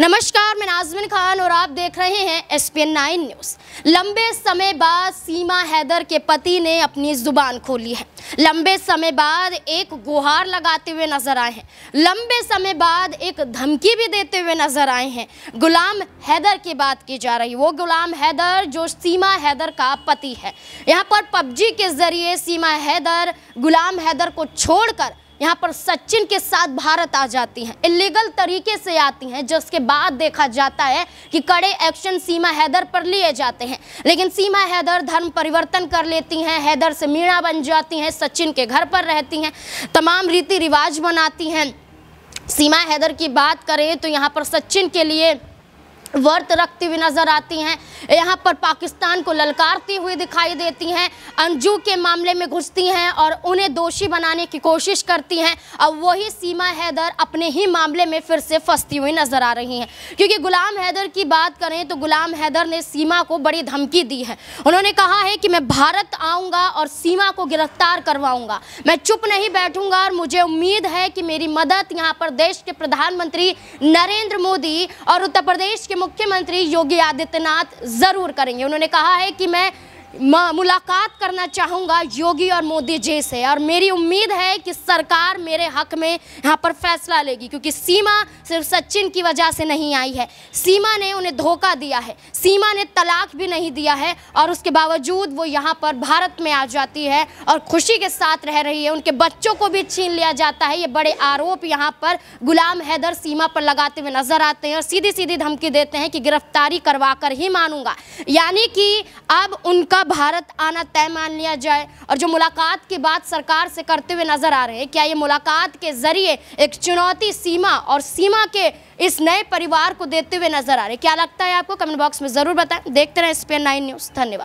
नमस्कार मैं नाजमिन खान और आप देख रहे हैं S P N nine news लंबे समय बाद सीमा हैदर के पति ने अपनी ज़ुबान खोली है लंबे समय बाद एक गुहार लगाते हुए नजर आए हैं लंबे समय बाद एक धमकी भी देते हुए नजर आए हैं गुलाम हैदर की बात की जा रही वो गुलाम हैदर जो सीमा हैदर का पति है यहाँ पर पबजी के ज़रिए सीमा हैदर गुलाम हैदर को छोड़कर यहाँ पर सचिन के साथ भारत आ जाती हैं इलीगल तरीके से आती हैं जिसके बाद देखा जाता है कि कड़े एक्शन सीमा हैदर पर लिए जाते हैं लेकिन सीमा हैदर धर्म परिवर्तन कर लेती हैं हैदर से मीणा बन जाती हैं सचिन के घर पर रहती हैं तमाम रीति रिवाज बनाती हैं सीमा हैदर की बात करें तो यहाँ पर सचिन के लिए वर्त रखती हुई नज़र आती हैं यहाँ पर पाकिस्तान को ललकारती हुई दिखाई देती हैं अंजू के मामले में घुसती हैं और उन्हें दोषी बनाने की कोशिश करती हैं अब वही सीमा हैदर अपने ही मामले में फिर से फंसती हुई नज़र आ रही हैं क्योंकि गुलाम हैदर की बात करें तो गुलाम हैदर ने सीमा को बड़ी धमकी दी है उन्होंने कहा है कि मैं भारत आऊँगा और सीमा को गिरफ्तार करवाऊँगा मैं चुप नहीं बैठूँगा और मुझे उम्मीद है कि मेरी मदद यहाँ पर देश के प्रधानमंत्री नरेंद्र मोदी और उत्तर प्रदेश के मुख्यमंत्री योगी आदित्यनाथ जरूर करेंगे उन्होंने कहा है कि मैं मुलाकात करना चाहूँगा योगी और मोदी जी से और मेरी उम्मीद है कि सरकार मेरे हक में यहाँ पर फैसला लेगी क्योंकि सीमा सिर्फ सचिन की वजह से नहीं आई है सीमा ने उन्हें धोखा दिया है सीमा ने तलाक भी नहीं दिया है और उसके बावजूद वो यहाँ पर भारत में आ जाती है और खुशी के साथ रह रही है उनके बच्चों को भी छीन लिया जाता है ये बड़े आरोप यहाँ पर गुलाम हैदर सीमा पर लगाते हुए नजर आते हैं और सीधी सीधी धमकी देते हैं कि गिरफ्तारी करवा कर ही मानूंगा यानी कि अब उनका का भारत आना तय मान लिया जाए और जो मुलाकात की बात सरकार से करते हुए नजर आ रहे हैं क्या ये मुलाकात के जरिए एक चुनौती सीमा और सीमा के इस नए परिवार को देते हुए नजर आ रहे हैं क्या लगता है आपको कमेंट बॉक्स में जरूर बताएं देखते रहें स्पेन नाइन न्यूज़ धन्यवाद